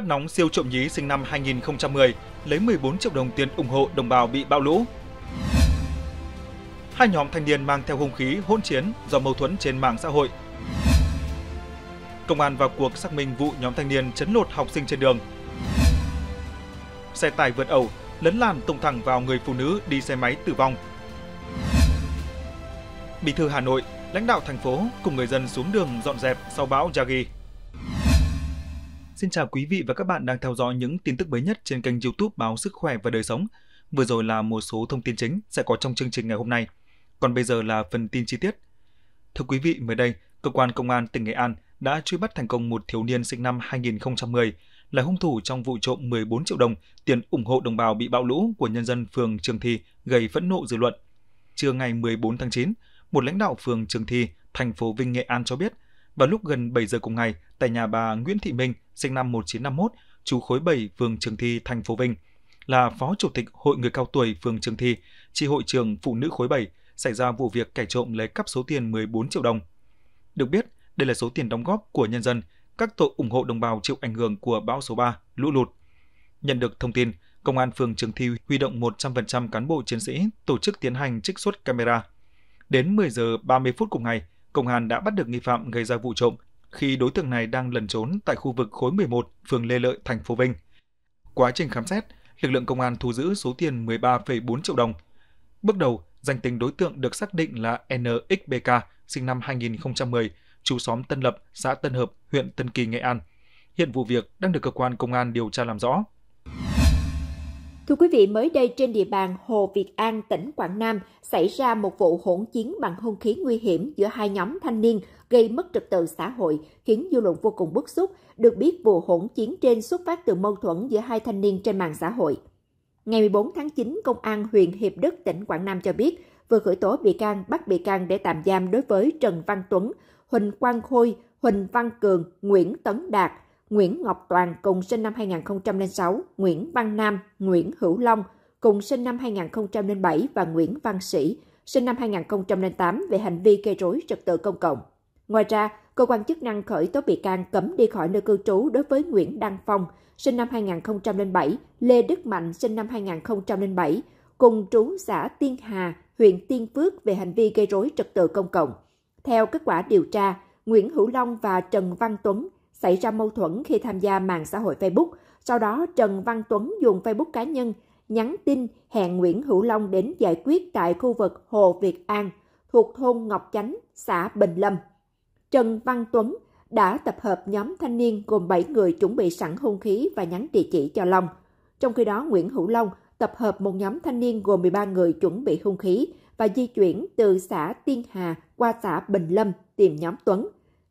bắt nóng siêu trộm nhí sinh năm 2010, lấy 14 triệu đồng tiền ủng hộ đồng bào bị bão lũ. Hai nhóm thanh niên mang theo hung khí hỗn chiến do mâu thuẫn trên mạng xã hội. Công an vào cuộc xác minh vụ nhóm thanh niên chấn lột học sinh trên đường. Xe tải vượt ẩu, lấn làn tông thẳng vào người phụ nữ đi xe máy tử vong. Bí thư Hà Nội, lãnh đạo thành phố cùng người dân xuống đường dọn dẹp sau bão Yagi. Xin chào quý vị và các bạn đang theo dõi những tin tức mới nhất trên kênh YouTube báo Sức khỏe và đời sống. Vừa rồi là một số thông tin chính sẽ có trong chương trình ngày hôm nay. Còn bây giờ là phần tin chi tiết. Thưa quý vị, mới đây, cơ quan công an tỉnh Nghệ An đã truy bắt thành công một thiếu niên sinh năm 2010 là hung thủ trong vụ trộm 14 triệu đồng tiền ủng hộ đồng bào bị bão lũ của nhân dân phường Trường Thi gây phẫn nộ dư luận. Trưa ngày 14 tháng 9, một lãnh đạo phường Trường Thi, thành phố Vinh, Nghệ An cho biết – vào lúc gần 7 giờ cùng ngày, tại nhà bà Nguyễn Thị Minh, sinh năm 1951, chú khối 7, phường Trường Thi, thành phố Vinh, là Phó Chủ tịch Hội Người Cao Tuổi phường Trường Thi, chi hội trường Phụ nữ khối 7, xảy ra vụ việc kẻ trộm lấy cắp số tiền 14 triệu đồng. Được biết, đây là số tiền đóng góp của nhân dân, các tổ ủng hộ đồng bào chịu ảnh hưởng của bão số 3, lũ lụt. Nhận được thông tin, Công an phường Trường Thi huy động 100% cán bộ chiến sĩ tổ chức tiến hành trích xuất camera. Đến 10 giờ 30 phút cùng ngày, công an đã bắt được nghi phạm gây ra vụ trộm khi đối tượng này đang lẩn trốn tại khu vực khối 11, phường Lê Lợi, thành phố Vinh. Quá trình khám xét, lực lượng công an thu giữ số tiền 13,4 triệu đồng. Bước đầu, danh tính đối tượng được xác định là NXBK, sinh năm 2010, chú xóm Tân Lập, xã Tân Hợp, huyện Tân Kỳ, Nghệ An. Hiện vụ việc đang được cơ quan công an điều tra làm rõ. Thưa quý vị, mới đây trên địa bàn Hồ Việt An, tỉnh Quảng Nam xảy ra một vụ hỗn chiến bằng hung khí nguy hiểm giữa hai nhóm thanh niên gây mất trật tự xã hội, khiến dư luận vô cùng bức xúc. Được biết, vụ hỗn chiến trên xuất phát từ mâu thuẫn giữa hai thanh niên trên mạng xã hội. Ngày 14 tháng 9, Công an huyện Hiệp Đức, tỉnh Quảng Nam cho biết vừa khởi tố bị can, bắt bị can để tạm giam đối với Trần Văn Tuấn, Huỳnh Quang Khôi, Huỳnh Văn Cường, Nguyễn Tấn Đạt – Nguyễn Ngọc Toàn cùng sinh năm 2006, Nguyễn Văn Nam, Nguyễn Hữu Long cùng sinh năm 2007 và Nguyễn Văn Sĩ sinh năm 2008 về hành vi gây rối trật tự công cộng. Ngoài ra, cơ quan chức năng khởi tố bị can cấm đi khỏi nơi cư trú đối với Nguyễn Đăng Phong, sinh năm 2007, Lê Đức Mạnh, sinh năm 2007, cùng trú xã Tiên Hà, huyện Tiên Phước về hành vi gây rối trật tự công cộng. Theo kết quả điều tra, Nguyễn Hữu Long và Trần Văn Tuấn xảy ra mâu thuẫn khi tham gia mạng xã hội Facebook. Sau đó, Trần Văn Tuấn dùng Facebook cá nhân nhắn tin hẹn Nguyễn Hữu Long đến giải quyết tại khu vực Hồ Việt An thuộc thôn Ngọc Chánh, xã Bình Lâm. Trần Văn Tuấn đã tập hợp nhóm thanh niên gồm 7 người chuẩn bị sẵn hung khí và nhắn địa chỉ cho Long. Trong khi đó, Nguyễn Hữu Long tập hợp một nhóm thanh niên gồm 13 người chuẩn bị hung khí và di chuyển từ xã Tiên Hà qua xã Bình Lâm tìm nhóm Tuấn.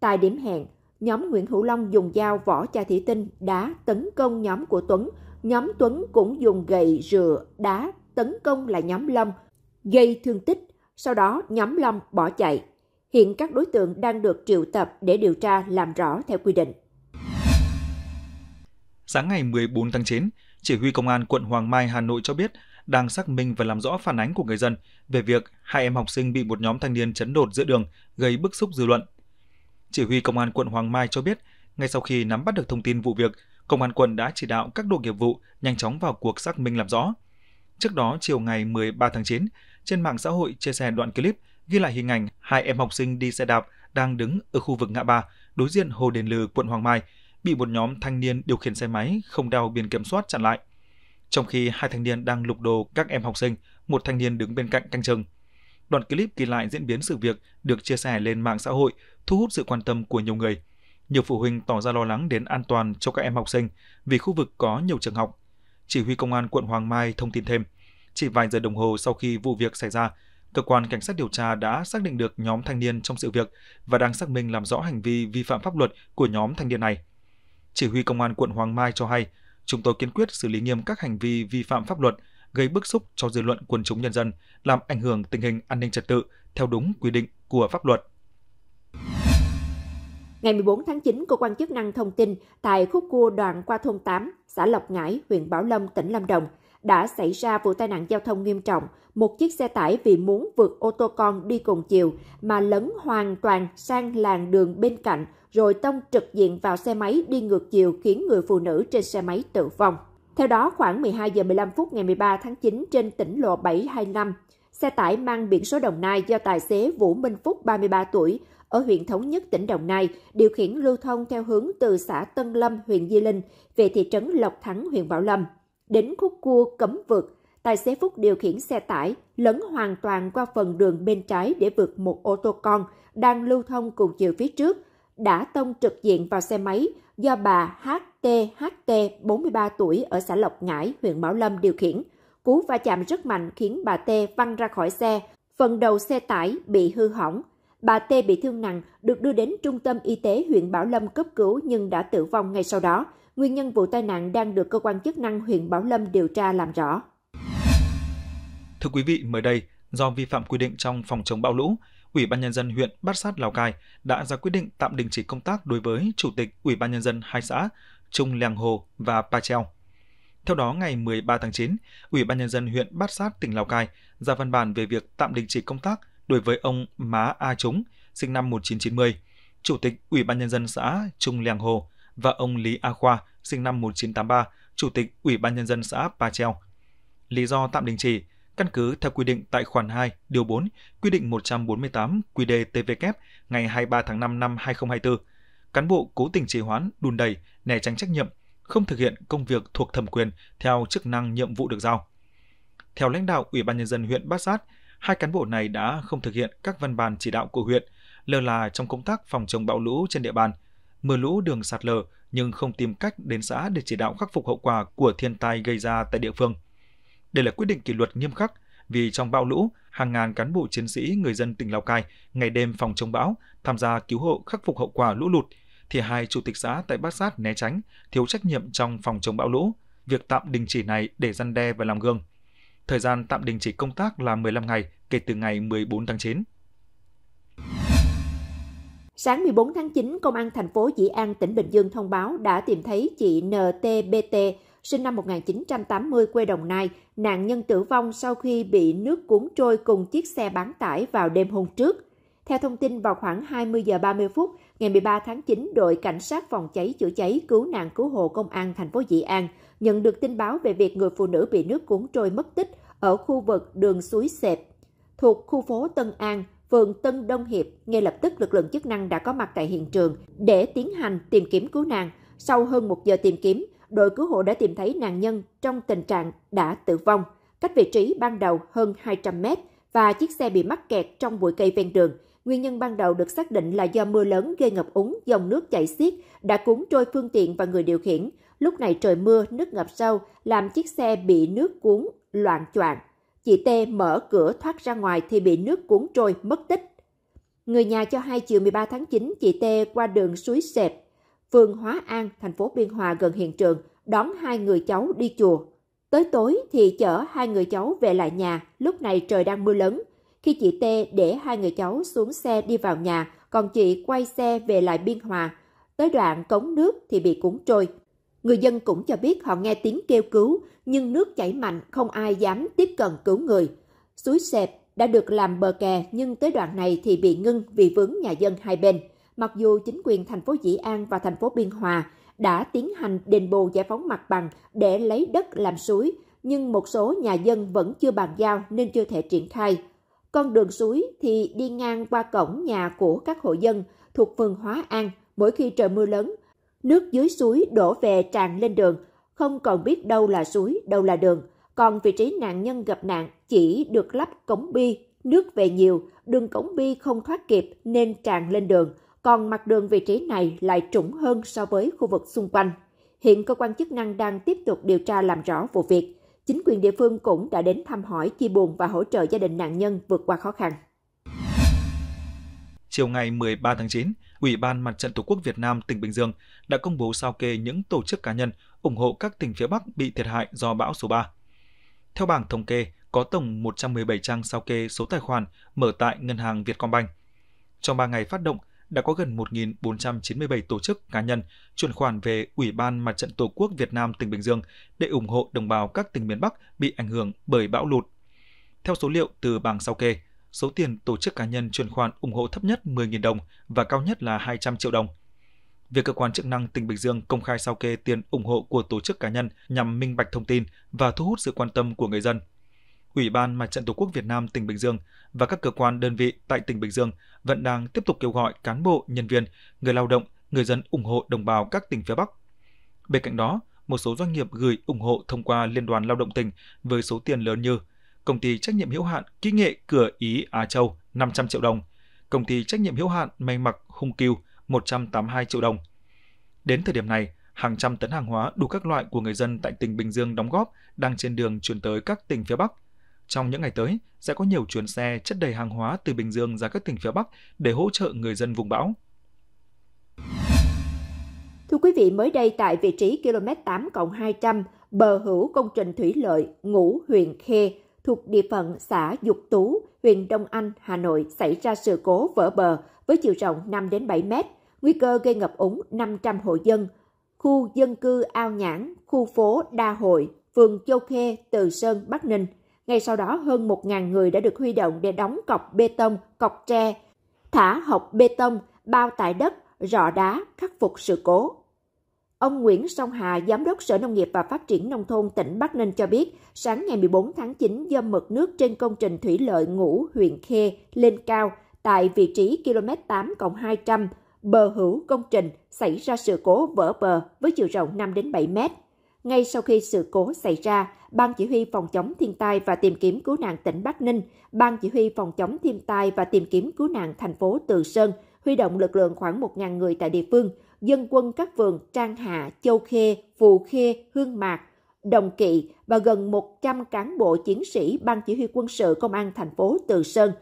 Tại điểm hẹn, nhóm Nguyễn Hữu Long dùng dao vỏ chai thủy tinh đá tấn công nhóm của Tuấn. Nhóm Tuấn cũng dùng gậy rửa đá tấn công lại nhóm Long, gây thương tích. Sau đó nhóm Long bỏ chạy. Hiện các đối tượng đang được triệu tập để điều tra làm rõ theo quy định. Sáng ngày 14 tháng 9, Chỉ huy Công an quận Hoàng Mai, Hà Nội cho biết đang xác minh và làm rõ phản ánh của người dân về việc hai em học sinh bị một nhóm thanh niên chấn đột giữa đường gây bức xúc dư luận chỉ huy Công an quận Hoàng Mai cho biết, ngay sau khi nắm bắt được thông tin vụ việc, Công an quận đã chỉ đạo các đội nghiệp vụ nhanh chóng vào cuộc xác minh làm rõ. Trước đó, chiều ngày 13 tháng 9, trên mạng xã hội chia sẻ đoạn clip ghi lại hình ảnh hai em học sinh đi xe đạp đang đứng ở khu vực ngã ba đối diện Hồ Đền Lừ, quận Hoàng Mai, bị một nhóm thanh niên điều khiển xe máy không đeo biển kiểm soát chặn lại. Trong khi hai thanh niên đang lục đồ các em học sinh, một thanh niên đứng bên cạnh canh chừng. Đoạn clip ghi lại diễn biến sự việc được chia sẻ lên mạng xã hội, thu hút sự quan tâm của nhiều người. Nhiều phụ huynh tỏ ra lo lắng đến an toàn cho các em học sinh vì khu vực có nhiều trường học. Chỉ huy công an quận Hoàng Mai thông tin thêm, chỉ vài giờ đồng hồ sau khi vụ việc xảy ra, cơ quan cảnh sát điều tra đã xác định được nhóm thanh niên trong sự việc và đang xác minh làm rõ hành vi vi phạm pháp luật của nhóm thanh niên này. Chỉ huy công an quận Hoàng Mai cho hay, chúng tôi kiên quyết xử lý nghiêm các hành vi vi phạm pháp luật – gây bức xúc cho dư luận quần chúng nhân dân, làm ảnh hưởng tình hình an ninh trật tự theo đúng quy định của pháp luật. Ngày 14 tháng 9, cơ quan chức năng thông tin tại khúc cua đoạn qua thôn 8, xã Lộc Ngãi, huyện Bảo Lâm, tỉnh Lâm Đồng đã xảy ra vụ tai nạn giao thông nghiêm trọng. Một chiếc xe tải vì muốn vượt ô tô con đi cùng chiều mà lấn hoàn toàn sang làn đường bên cạnh rồi tông trực diện vào xe máy đi ngược chiều khiến người phụ nữ trên xe máy tử vong. Theo đó, khoảng 12 giờ 15 phút ngày 13 tháng 9 trên tỉnh lộ 725, xe tải mang biển số Đồng Nai do tài xế Vũ Minh Phúc 33 tuổi ở huyện Thống Nhất tỉnh Đồng Nai điều khiển lưu thông theo hướng từ xã Tân Lâm huyện Di Linh về thị trấn Lộc Thắng huyện Bảo Lâm. Đến khúc cua cấm vượt, tài xế Phúc điều khiển xe tải lấn hoàn toàn qua phần đường bên trái để vượt một ô tô con đang lưu thông cùng chiều phía trước, đã tông trực diện vào xe máy do bà H HTHT 43 tuổi ở xã Lộc Ngãi, huyện Bảo Lâm điều khiển. Cú va chạm rất mạnh khiến bà T văng ra khỏi xe, phần đầu xe tải bị hư hỏng. Bà T bị thương nặng, được đưa đến trung tâm y tế huyện Bảo Lâm cấp cứu nhưng đã tử vong ngay sau đó. Nguyên nhân vụ tai nạn đang được cơ quan chức năng huyện Bảo Lâm điều tra làm rõ. Thưa quý vị, mới đây, do vi phạm quy định trong phòng chống bão lũ, Ủy ban nhân dân huyện Bát Sát Lào Cai đã ra quyết định tạm đình chỉ công tác đối với chủ tịch Ủy ban nhân dân hai xã Trung Lèng Hồ và Pa Treo. Theo đó, ngày 13 tháng 9, Ủy ban nhân dân huyện Bát Sát tỉnh Lào Cai ra văn bản về việc tạm đình chỉ công tác đối với ông Má A Trúng, sinh năm 1990, chủ tịch Ủy ban nhân dân xã Trung Lèng Hồ và ông Lý A Khoa, sinh năm 1983, chủ tịch Ủy ban nhân dân xã Pa Treo. Lý do tạm đình chỉ căn cứ theo quy định tại khoản 2, điều 4, quy định 148 QĐ-TVK ngày 23 tháng 5 năm 2024, cán bộ cố tình trì hoãn, đùn đẩy, né tránh trách nhiệm, không thực hiện công việc thuộc thẩm quyền theo chức năng nhiệm vụ được giao. Theo lãnh đạo Ủy ban nhân dân huyện Bát Sát, hai cán bộ này đã không thực hiện các văn bản chỉ đạo của huyện, lơ là trong công tác phòng chống bão lũ trên địa bàn, mưa lũ đường sạt lở nhưng không tìm cách đến xã để chỉ đạo khắc phục hậu quả của thiên tai gây ra tại địa phương. Đây là quyết định kỷ luật nghiêm khắc vì trong bão lũ, hàng ngàn cán bộ chiến sĩ người dân tỉnh Lào Cai ngày đêm phòng chống bão, tham gia cứu hộ khắc phục hậu quả lũ lụt, thì hai chủ tịch xã tại Bát Sát né tránh, thiếu trách nhiệm trong phòng chống bão lũ. Việc tạm đình chỉ này để răn đe và làm gương. Thời gian tạm đình chỉ công tác là 15 ngày kể từ ngày 14 tháng 9. Sáng 14 tháng 9, Công an thành phố Dĩ An, tỉnh Bình Dương thông báo đã tìm thấy chị NTBT, sinh năm 1980 quê Đồng Nai, nạn nhân tử vong sau khi bị nước cuốn trôi cùng chiếc xe bán tải vào đêm hôm trước. Theo thông tin vào khoảng 20 giờ 30 phút ngày 13 tháng 9, đội cảnh sát phòng cháy chữa cháy cứu nạn cứu hộ công an thành phố Dị An nhận được tin báo về việc người phụ nữ bị nước cuốn trôi mất tích ở khu vực đường suối Sẹp thuộc khu phố Tân An, phường Tân Đông Hiệp. Ngay lập tức lực lượng chức năng đã có mặt tại hiện trường để tiến hành tìm kiếm cứu nạn. Sau hơn một giờ tìm kiếm, đội cứu hộ đã tìm thấy nạn nhân trong tình trạng đã tử vong, cách vị trí ban đầu hơn 200 mét và chiếc xe bị mắc kẹt trong bụi cây ven đường. Nguyên nhân ban đầu được xác định là do mưa lớn gây ngập úng, dòng nước chảy xiết đã cuốn trôi phương tiện và người điều khiển. Lúc này trời mưa, nước ngập sâu làm chiếc xe bị nước cuốn loạn choạng. Chị T mở cửa thoát ra ngoài thì bị nước cuốn trôi mất tích. Người nhà cho hay chiều 13 tháng 9, chị T qua đường suối Sẹp phường Hóa An, thành phố Biên Hòa gần hiện trường, đón hai người cháu đi chùa. Tới tối thì chở hai người cháu về lại nhà, lúc này trời đang mưa lớn. Khi chị T để hai người cháu xuống xe đi vào nhà, còn chị quay xe về lại Biên Hòa. Tới đoạn cống nước thì bị cuốn trôi. Người dân cũng cho biết họ nghe tiếng kêu cứu, nhưng nước chảy mạnh, không ai dám tiếp cận cứu người. Suối xẹp đã được làm bờ kè nhưng tới đoạn này thì bị ngưng vì vướng nhà dân hai bên mặc dù chính quyền thành phố Dĩ An và thành phố Biên Hòa đã tiến hành đền bù giải phóng mặt bằng để lấy đất làm suối, nhưng một số nhà dân vẫn chưa bàn giao nên chưa thể triển khai. Con đường suối thì đi ngang qua cổng nhà của các hộ dân thuộc phường Hóa An mỗi khi trời mưa lớn. Nước dưới suối đổ về tràn lên đường, không còn biết đâu là suối, đâu là đường. Còn vị trí nạn nhân gặp nạn chỉ được lắp cống bi, nước về nhiều, đường cống bi không thoát kịp nên tràn lên đường, còn mặt đường vị trí này lại trũng hơn so với khu vực xung quanh. Hiện cơ quan chức năng đang tiếp tục điều tra làm rõ vụ việc. Chính quyền địa phương cũng đã đến thăm hỏi, chia buồn và hỗ trợ gia đình nạn nhân vượt qua khó khăn. Chiều ngày 13 tháng 9, Ủy ban Mặt trận Tổ quốc Việt Nam tỉnh Bình Dương đã công bố sao kê những tổ chức cá nhân ủng hộ các tỉnh phía Bắc bị thiệt hại do bão số 3. Theo bảng thống kê, có tổng 117 trang sao kê số tài khoản mở tại Ngân hàng Vietcombank. Trong 3 ngày phát động, đã có gần 1.497 tổ chức cá nhân chuyển khoản về Ủy ban Mặt trận Tổ quốc Việt Nam tỉnh Bình Dương để ủng hộ đồng bào các tỉnh miền Bắc bị ảnh hưởng bởi bão lụt. Theo số liệu từ bảng sao kê, số tiền tổ chức cá nhân chuyển khoản ủng hộ thấp nhất 10.000 đồng và cao nhất là 200 triệu đồng. Việc cơ quan chức năng tỉnh Bình Dương công khai sao kê tiền ủng hộ của tổ chức cá nhân nhằm minh bạch thông tin và thu hút sự quan tâm của người dân – Ủy ban Mặt trận Tổ quốc Việt Nam tỉnh Bình Dương và các cơ quan đơn vị tại tỉnh Bình Dương vẫn đang tiếp tục kêu gọi cán bộ, nhân viên, người lao động, người dân ủng hộ đồng bào các tỉnh phía Bắc. Bên cạnh đó, một số doanh nghiệp gửi ủng hộ thông qua Liên đoàn Lao động tỉnh với số tiền lớn như công ty trách nhiệm hữu hạn kỹ nghệ cửa Ý Á Châu 500 triệu đồng, công ty trách nhiệm hữu hạn may mặc Hung Kiêu 182 triệu đồng. Đến thời điểm này, hàng trăm tấn hàng hóa đủ các loại của người dân tại tỉnh Bình Dương đóng góp đang trên đường chuyển tới các tỉnh phía Bắc – trong những ngày tới, sẽ có nhiều chuyến xe chất đầy hàng hóa từ Bình Dương ra các tỉnh phía Bắc để hỗ trợ người dân vùng bão. Thưa quý vị, mới đây tại vị trí km 8 200, bờ hữu công trình thủy lợi Ngũ huyện Khê thuộc địa phận xã Dục Tú, huyện Đông Anh, Hà Nội xảy ra sự cố vỡ bờ với chiều rộng 5 đến 7 mét, nguy cơ gây ngập úng 500 hộ dân. Khu dân cư Ao Nhãn, khu phố Đa Hội, phường Châu Khê, Từ Sơn, Bắc Ninh – ngay sau đó, hơn 1.000 người đã được huy động để đóng cọc bê tông, cọc tre, thả hộc bê tông, bao tải đất, rọ đá, khắc phục sự cố. Ông Nguyễn Song Hà, Giám đốc Sở Nông nghiệp và Phát triển Nông thôn tỉnh Bắc Ninh cho biết, sáng ngày 14 tháng 9, do mực nước trên công trình thủy lợi Ngũ, huyện Khê lên cao tại vị trí km 8 200, bờ hữu công trình xảy ra sự cố vỡ bờ với chiều rộng 5 đến 7 mét. Ngay sau khi sự cố xảy ra, Ban Chỉ huy Phòng chống thiên tai và tìm kiếm cứu nạn tỉnh Bắc Ninh, Ban Chỉ huy Phòng chống thiên tai và tìm kiếm cứu nạn thành phố Từ Sơn huy động lực lượng khoảng 1.000 người tại địa phương, dân quân các vườn Trang Hạ, Châu Khê, Phù Khê, Hương Mạc, Đồng Kỵ và gần 100 cán bộ chiến sĩ Ban Chỉ huy quân sự Công an thành phố Từ Sơn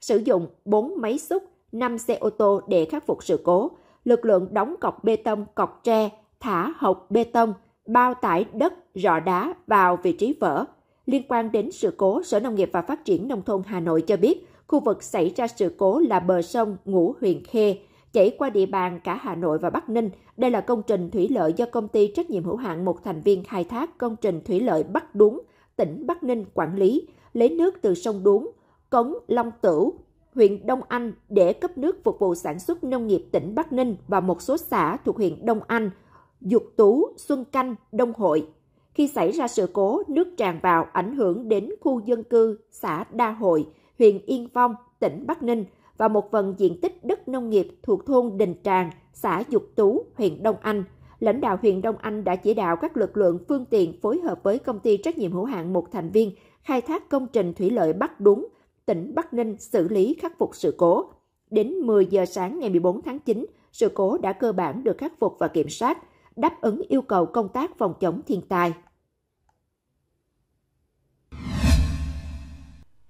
sử dụng 4 máy xúc, 5 xe ô tô để khắc phục sự cố. Lực lượng đóng cọc bê tông, cọc tre, thả hộp bê tông, bao tải đất, rọ đá vào vị trí vỡ. Liên quan đến sự cố, Sở Nông nghiệp và Phát triển Nông thôn Hà Nội cho biết, khu vực xảy ra sự cố là bờ sông Ngũ Huyền Khê, chảy qua địa bàn cả Hà Nội và Bắc Ninh. Đây là công trình thủy lợi do công ty trách nhiệm hữu hạn một thành viên khai thác công trình thủy lợi Bắc Đúng, tỉnh Bắc Ninh quản lý, lấy nước từ sông Đúng, cống Long Tửu, huyện Đông Anh để cấp nước phục vụ sản xuất nông nghiệp tỉnh Bắc Ninh và một số xã thuộc huyện Đông Anh – Dục Tú, Xuân Canh, Đông Hội. Khi xảy ra sự cố, nước tràn vào ảnh hưởng đến khu dân cư xã Đa Hội, huyện Yên Phong, tỉnh Bắc Ninh và một phần diện tích đất nông nghiệp thuộc thôn Đình Tràng, xã Dục Tú, huyện Đông Anh. Lãnh đạo huyện Đông Anh đã chỉ đạo các lực lượng phương tiện phối hợp với công ty trách nhiệm hữu hạn một thành viên khai thác công trình thủy lợi Bắc Đúng, tỉnh Bắc Ninh xử lý khắc phục sự cố. Đến 10 giờ sáng ngày 14 tháng 9, sự cố đã cơ bản được khắc phục và kiểm soát đáp ứng yêu cầu công tác phòng chống thiên tai.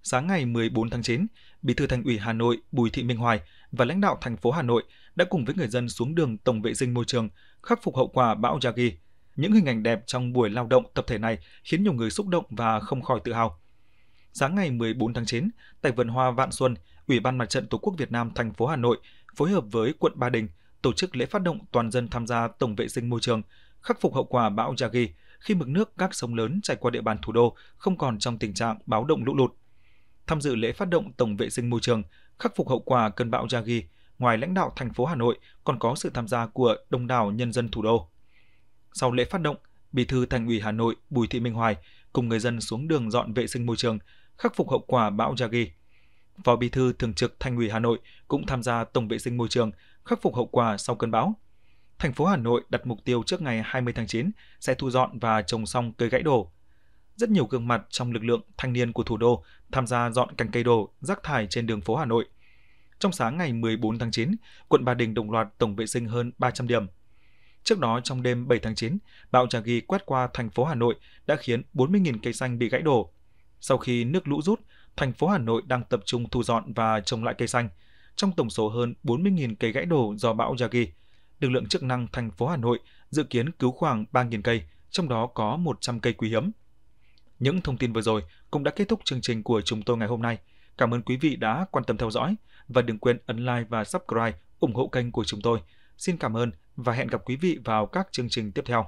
Sáng ngày 14 tháng 9, Bí thư Thành ủy Hà Nội Bùi Thị Minh Hoài và lãnh đạo thành phố Hà Nội đã cùng với người dân xuống đường tổng vệ sinh môi trường, khắc phục hậu quả bão Yagi. Những hình ảnh đẹp trong buổi lao động tập thể này khiến nhiều người xúc động và không khỏi tự hào. Sáng ngày 14 tháng 9, tại vườn hoa Vạn Xuân, Ủy ban Mặt trận Tổ quốc Việt Nam thành phố Hà Nội phối hợp với quận Ba Đình tổ chức lễ phát động toàn dân tham gia tổng vệ sinh môi trường, khắc phục hậu quả bão Yagi khi mực nước các sông lớn chảy qua địa bàn thủ đô không còn trong tình trạng báo động lũ lụt. Tham dự lễ phát động tổng vệ sinh môi trường, khắc phục hậu quả cơn bão Yagi, ngoài lãnh đạo thành phố Hà Nội còn có sự tham gia của đông đảo nhân dân thủ đô. Sau lễ phát động, Bí thư Thành ủy Hà Nội Bùi Thị Minh Hoài cùng người dân xuống đường dọn vệ sinh môi trường, khắc phục hậu quả bão Yagi. Phó Bí thư Thường trực Thành ủy Hà Nội cũng tham gia tổng vệ sinh môi trường, khắc phục hậu quả sau cơn bão. Thành phố Hà Nội đặt mục tiêu trước ngày 20 tháng 9 sẽ thu dọn và trồng xong cây gãy đổ. Rất nhiều gương mặt trong lực lượng thanh niên của thủ đô tham gia dọn cành cây đổ, rác thải trên đường phố Hà Nội. Trong sáng ngày 14 tháng 9, quận Ba Đình đồng loạt tổng vệ sinh hơn 300 điểm. Trước đó trong đêm 7 tháng 9, bão Trà Ghi quét qua thành phố Hà Nội đã khiến 40.000 cây xanh bị gãy đổ. Sau khi nước lũ rút, thành phố Hà Nội đang tập trung thu dọn và trồng lại cây xanh – trong tổng số hơn 40.000 cây gãy đổ do bão Yagi. Lực lượng chức năng thành phố Hà Nội dự kiến cứu khoảng 3.000 cây, trong đó có 100 cây quý hiếm. Những thông tin vừa rồi cũng đã kết thúc chương trình của chúng tôi ngày hôm nay. Cảm ơn quý vị đã quan tâm theo dõi và đừng quên ấn like và subscribe ủng hộ kênh của chúng tôi. Xin cảm ơn và hẹn gặp quý vị vào các chương trình tiếp theo.